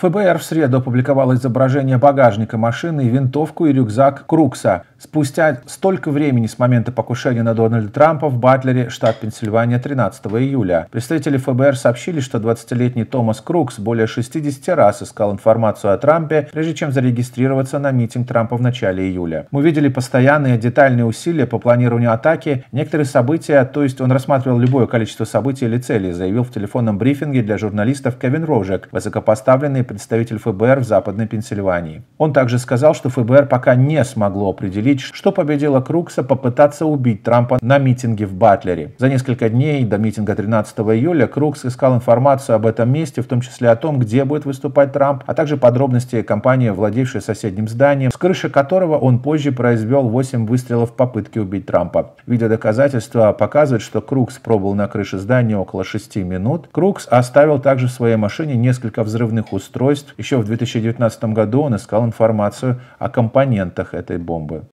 ФБР в среду опубликовало изображение багажника машины, винтовку и рюкзак Крукса. Спустя столько времени с момента покушения на Дональда Трампа в Батлере, штат Пенсильвания, 13 июля. Представители ФБР сообщили, что 20-летний Томас Крукс более 60 раз искал информацию о Трампе, прежде чем зарегистрироваться на митинг Трампа в начале июля. Мы видели постоянные детальные усилия по планированию атаки, некоторые события, то есть он рассматривал любое количество событий или целей, заявил в телефонном брифинге для журналистов Кевин Рожек, высокопоставленный представитель ФБР в Западной Пенсильвании. Он также сказал, что ФБР пока не смогло определить, что победило Крукса попытаться убить Трампа на митинге в Батлере. За несколько дней до митинга 13 июля Крукс искал информацию об этом месте, в том числе о том, где будет выступать Трамп, а также подробности компании, владевшей соседним зданием, с крыши которого он позже произвел 8 выстрелов в попытке убить Трампа. Видеодоказательства показывают, что Крукс пробыл на крыше здания около 6 минут. Крукс оставил также в своей машине несколько взрывных устройств, устройств. Еще в 2019 году он искал информацию о компонентах этой бомбы.